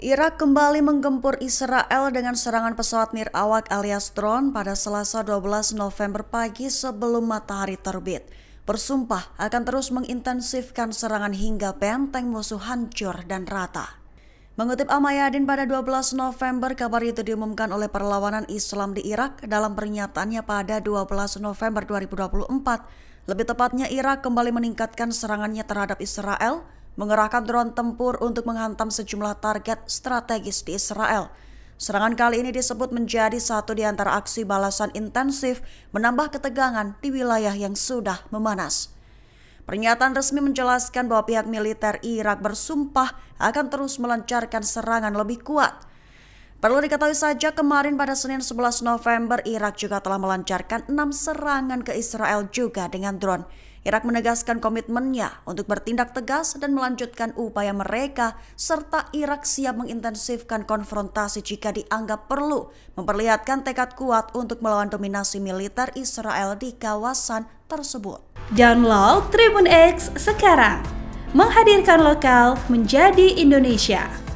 Irak kembali menggempur Israel dengan serangan pesawat nirawak alias drone pada Selasa 12 November pagi sebelum matahari terbit. Bersumpah akan terus mengintensifkan serangan hingga benteng musuh hancur dan rata. Mengutip Amayadin pada 12 November, kabar itu diumumkan oleh Perlawanan Islam di Irak dalam pernyataannya pada 12 November 2024. Lebih tepatnya Irak kembali meningkatkan serangannya terhadap Israel mengerahkan drone tempur untuk menghantam sejumlah target strategis di Israel. Serangan kali ini disebut menjadi satu di antara aksi balasan intensif menambah ketegangan di wilayah yang sudah memanas. Pernyataan resmi menjelaskan bahwa pihak militer Irak bersumpah akan terus melancarkan serangan lebih kuat – Perlu diketahui saja kemarin pada Senin 11 November Irak juga telah melancarkan enam serangan ke Israel juga dengan drone. Irak menegaskan komitmennya untuk bertindak tegas dan melanjutkan upaya mereka serta Irak siap mengintensifkan konfrontasi jika dianggap perlu memperlihatkan tekad kuat untuk melawan dominasi militer Israel di kawasan tersebut. Download Tribun X sekarang. Menghadirkan lokal menjadi Indonesia.